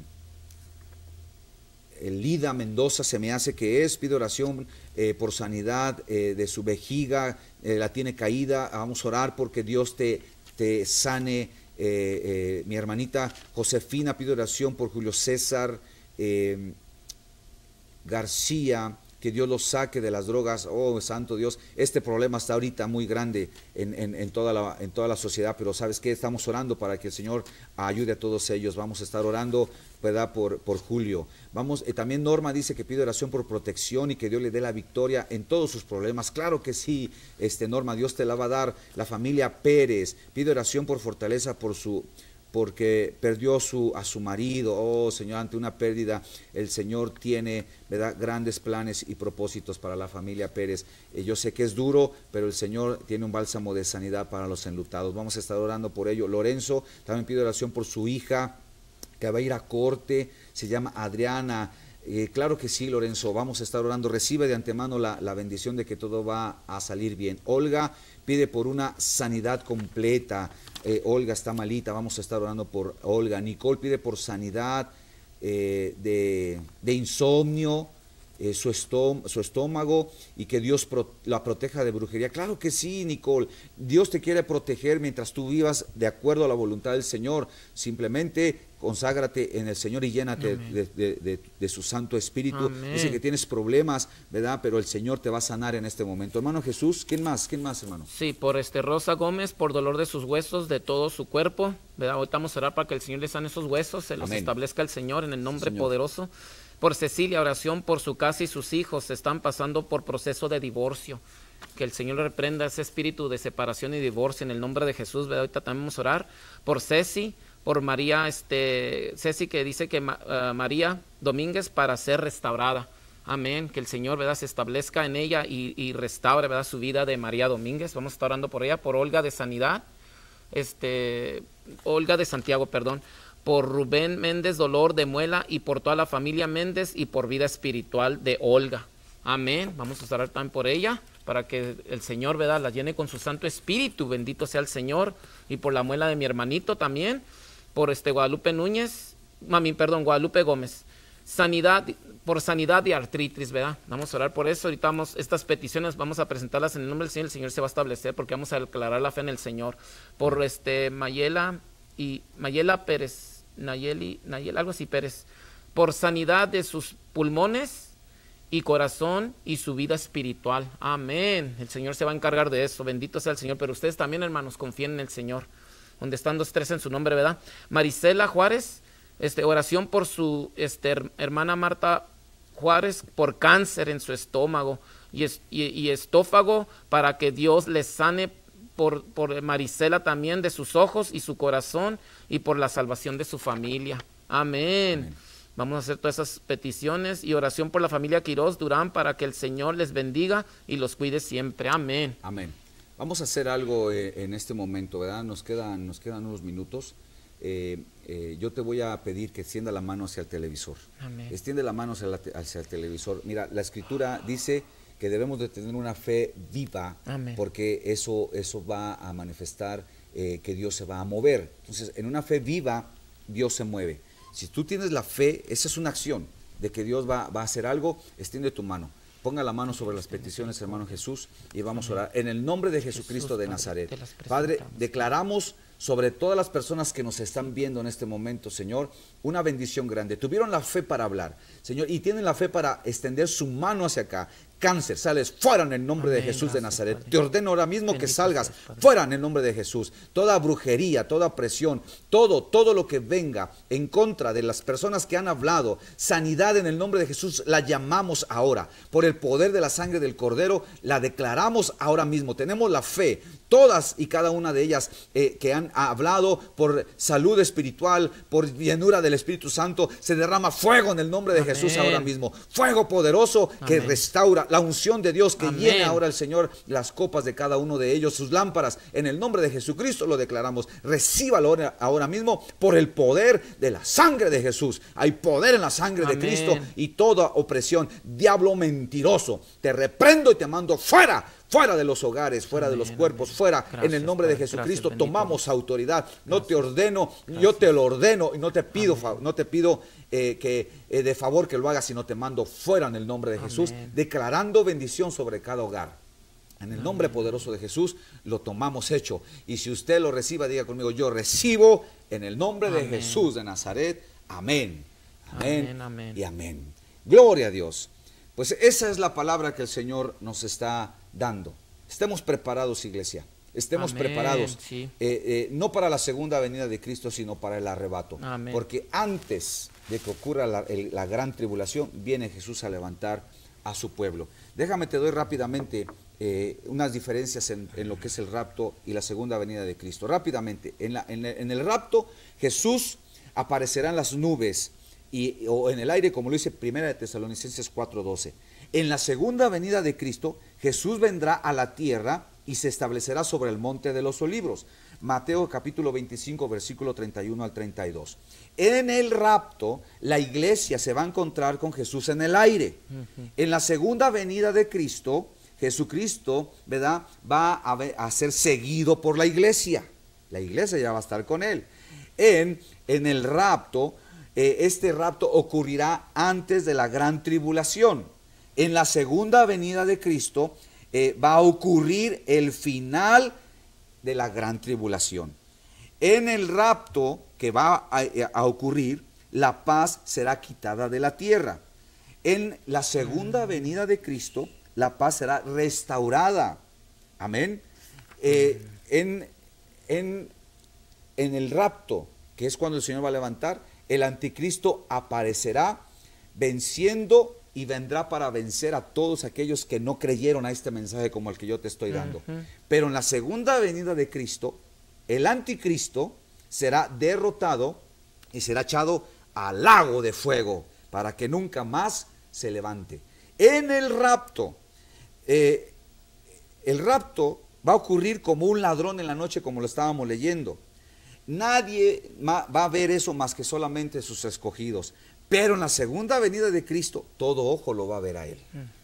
Lida Mendoza se me hace que es, pido oración eh, por sanidad eh, de su vejiga, eh, la tiene caída, vamos a orar porque Dios te, te sane. mi hermanita Josefina pido oración por Julio César García, que Dios los saque de las drogas. Oh, santo Dios, este problema está ahorita muy grande en, toda, la, en toda la sociedad, pero ¿sabes que Estamos orando para que el Señor ayude a todos ellos. Vamos a estar orando, Por, por Julio. Vamos, eh, también Norma dice que pide oración por protección y que Dios le dé la victoria en todos sus problemas. Claro que sí, este, Norma, Dios te la va a dar. La familia Pérez pide oración por fortaleza por su porque perdió a su marido, oh Señor, ante una pérdida, el Señor tiene ¿verdad? grandes planes y propósitos para la familia Pérez. Eh, yo sé que es duro, pero el Señor tiene un bálsamo de sanidad para los enlutados. Vamos a estar orando por ello. Lorenzo, también pido oración por su hija que va a ir a corte, se llama Adriana, eh, claro que sí, Lorenzo, vamos a estar orando. Recibe de antemano la, bendición de que todo va a salir bien. Olga pide por una sanidad completa. Eh, Olga está malita, vamos a estar orando por Olga. Nicole pide por sanidad eh, de, insomnio, su, su, estómago y que Dios la proteja de brujería. Claro que sí, Nicole. Dios te quiere proteger mientras tú vivas de acuerdo a la voluntad del Señor. Simplemente conságrate en el Señor y llénate de, su Santo Espíritu. Dice que tienes problemas, ¿verdad? Pero el Señor te va a sanar en este momento. Hermano Jesús, ¿quién más? ¿Quién más, hermano? Sí, por este Rosa Gómez, por dolor de sus huesos, de todo su cuerpo, ¿verdad? Ahorita vamos a orar para que el Señor le sane esos huesos, se los establezca el Señor en el nombre poderoso. Por Cecilia, oración por su casa y sus hijos, están pasando por proceso de divorcio. Que el Señor reprenda ese espíritu de separación y divorcio en el nombre de Jesús, ¿verdad? Ahorita también vamos a orar. Por Ceci, por María este, Ceci, que dice que eh, María Domínguez para ser restaurada. Amén. Que el Señor, ¿verdad?, se establezca en ella y, y, restaure, ¿verdad?, su vida de María Domínguez. Vamos a estar orando por ella, por Olga de Sanidad, este, Olga de Santiago, perdón, por Rubén Méndez, dolor de muela, y por toda la familia Méndez y por vida espiritual de Olga. Amén. Vamos a orar también por ella para que el Señor, ¿verdad?, la llene con su Santo Espíritu. Bendito sea el Señor. Y por la muela de mi hermanito también por este Guadalupe Núñez, mami, perdón, Guadalupe Gómez. Sanidad, por sanidad y artritis, ¿verdad? Vamos a orar por eso. Ahorita vamos, estas peticiones vamos a presentarlas en el nombre del Señor. El Señor se va a establecer porque vamos a declarar la fe en el Señor. Por este Mayela y Mayela Pérez, Nayeli, Nayel, algo así Pérez. Por sanidad de sus pulmones y corazón y su vida espiritual. Amén. El Señor se va a encargar de eso. Bendito sea el Señor. Pero ustedes también, hermanos, confíen en el Señor donde están dos tres en su nombre, ¿verdad? Marisela Juárez, este, oración por su este, hermana Marta Juárez por cáncer en su estómago y, estófago para que Dios les sane por, por, Marisela también de sus ojos y su corazón y por la salvación de su familia. Amén. Vamos a hacer todas esas peticiones y oración por la familia Quiroz Durán para que el Señor les bendiga y los cuide siempre. Amén. Amén. Vamos a hacer algo eh, en este momento, ¿verdad? Nos quedan, nos quedan unos minutos. Eh, eh, yo te voy a pedir que extienda la mano hacia el televisor. Amén. Extiende la mano hacia, el televisor. Mira, la escritura dice que debemos de tener una fe viva, porque eso, eso va a manifestar que Dios se va a mover. Entonces, en una fe viva, Dios se mueve. Si tú tienes la fe, esa es una acción de que Dios va a hacer algo, extiende tu mano. Ponga la mano sobre las peticiones, hermano Jesús, y vamos a orar. En el nombre de Jesucristo de Nazaret. Padre, declaramos sobre todas las personas que nos están viendo en este momento, Señor, una bendición grande. Tuvieron la fe para hablar, Señor, y tienen la fe para extender su mano hacia acá. Cáncer, sales fuera en el nombre de Jesús de Nazaret. Te ordeno ahora mismo que salgas fuera en el nombre de Jesús. Toda brujería, toda presión, todo, todo lo que venga en contra de las personas que han hablado, sanidad en el nombre de Jesús, la llamamos ahora. Por el poder de la sangre del Cordero, la declaramos ahora mismo. Tenemos la fe, todas y cada una de ellas eh, que han hablado por salud espiritual, por llenura del Espíritu Santo, se derrama fuego en el nombre de Jesús ahora mismo. Fuego poderoso que restaura la unción de Dios que llena ahora el Señor las copas de cada uno de ellos, sus lámparas. En el nombre de Jesucristo lo declaramos. Recíbalo ahora mismo por el poder de la sangre de Jesús. Hay poder en la sangre de Cristo y toda opresión. Diablo mentiroso, te reprendo y te mando fuera fuera de los hogares, fuera de los cuerpos, fuera. en el nombre de Jesucristo tomamos autoridad. No te ordeno, yo te lo ordeno y no te pido, no te pido eh, que eh, de favor que lo hagas, sino te mando fuera en el nombre de Jesús, declarando bendición sobre cada hogar. En el nombre poderoso de Jesús lo tomamos hecho. Y si usted lo reciba, diga conmigo, yo recibo en el nombre de Jesús de Nazaret. Amén. Amén. amén. Y amén. Gloria a Dios. Pues esa es la palabra que el Señor nos está dando. Estemos preparados, iglesia. Estemos preparados, eh, eh, no para la segunda venida de Cristo, sino para el arrebato. Porque antes de que ocurra la, gran tribulación, viene Jesús a levantar a su pueblo. Déjame, te doy rápidamente eh, unas diferencias en, lo que es el rapto y la segunda venida de Cristo. Rápidamente, en, el rapto Jesús aparecerá en las nubes y, o en el aire, como lo dice Primera de Tesalonicenses 4:12. En la segunda venida de Cristo, Jesús vendrá a la tierra y se establecerá sobre el monte de los olivos. Mateo capítulo 25, versículo 31 al 32. En el rapto, la iglesia se va a encontrar con Jesús en el aire. En la segunda venida de Cristo, Jesucristo ¿verdad? va a, ser seguido por la iglesia. La iglesia ya va a estar con él. En, el rapto, eh, este rapto ocurrirá antes de la gran tribulación en la segunda venida de Cristo eh, va a ocurrir el final de la gran tribulación. En el rapto que va a, eh, ocurrir, la paz será quitada de la tierra. En la segunda mm. venida de Cristo, la paz será restaurada. Amén. Eh, en, en el rapto, que es cuando el Señor va a levantar, el anticristo aparecerá venciendo y vendrá para vencer a todos aquellos que no creyeron a este mensaje como el que yo te estoy dando. Pero en la segunda venida de Cristo, el anticristo será derrotado y será echado al lago de fuego para que nunca más se levante. En el rapto, eh, el rapto va a ocurrir como un ladrón en la noche, como lo estábamos leyendo. Nadie va a ver eso más que solamente sus escogidos. Pero en la segunda venida de Cristo, todo ojo lo va a ver a Él.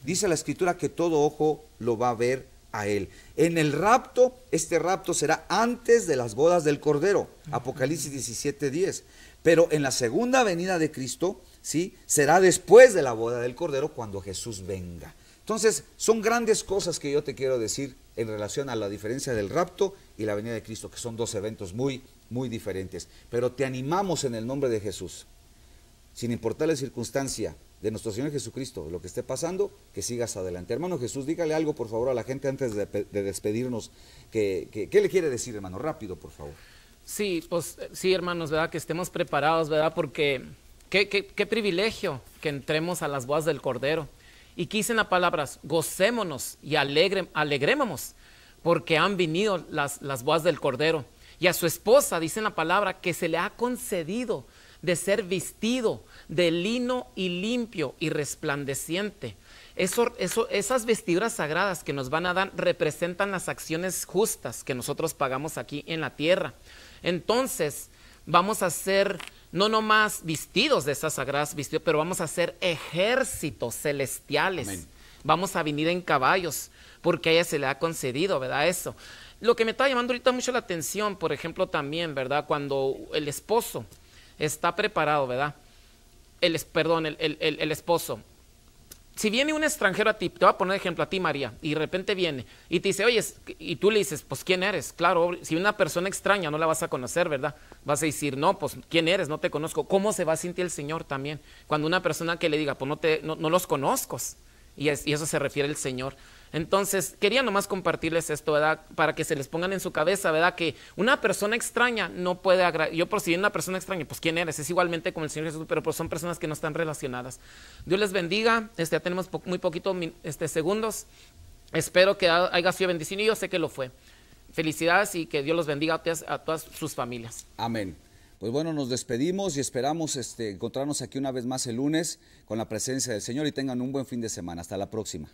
Dice la escritura que todo ojo lo va a ver a Él. En el rapto, este rapto será antes de las bodas del Cordero, Apocalipsis 10. Pero en la segunda venida de Cristo, ¿sí? Será después de la boda del Cordero cuando Jesús venga. Entonces, son grandes cosas que yo te quiero decir en relación a la diferencia del rapto y la venida de Cristo, que son dos eventos muy, muy diferentes. Pero te animamos en el nombre de Jesús sin importar la circunstancia de nuestro Señor Jesucristo, lo que esté pasando, que sigas adelante. Hermano Jesús, dígale algo, por favor, a la gente antes de, despedirnos. ¿Qué le quiere decir, hermano? Rápido, por favor. Sí, pues sí, hermanos, ¿verdad? Que estemos preparados, ¿verdad? Porque qué, privilegio que entremos a las bodas del Cordero. Y en las palabras, gocémonos y alegre, alegrémonos, porque han venido las, las bodas del Cordero. Y a su esposa, dicen la palabra, que se le ha concedido de ser vestido de lino y limpio y resplandeciente. Eso, esas vestiduras sagradas que nos van a dar representan las acciones justas que nosotros pagamos aquí en la tierra. Entonces, vamos a ser no nomás vestidos de esas sagradas vestiduras, pero vamos a ser ejércitos celestiales. Vamos a venir en caballos, porque a ella se le ha concedido, ¿verdad? Eso. Lo que me está llamando ahorita mucho la atención, por ejemplo, también, ¿verdad? Cuando el esposo está preparado, ¿verdad? El, perdón, el, el, esposo. Si viene un extranjero a ti, te voy a poner ejemplo a ti, María, y de repente viene y te dice, oye, y tú le dices, pues ¿quién eres? Claro, si una persona extraña no la vas a conocer, ¿verdad? Vas a decir, no, pues ¿quién eres? No te conozco. ¿Cómo se va a sentir el Señor también? Cuando una persona que le diga, pues no, te, no, los conozco, y, y eso se refiere el Señor. Entonces, quería nomás compartirles esto, ¿verdad? Para que se les pongan en su cabeza, ¿verdad? Que una persona extraña no puede agradecer. Yo por si una persona extraña, pues ¿quién eres? Es igualmente como el Señor Jesús, pero pues, son personas que no están relacionadas. Dios les bendiga. Este, ya tenemos muy poquito este, segundos. Espero que haya sido bendición y yo sé que lo fue. Felicidades y que Dios los bendiga a todas, sus familias. Amén. Pues bueno, nos despedimos y esperamos este, encontrarnos aquí una vez más el lunes con la presencia del Señor y tengan un buen fin de semana. Hasta la próxima.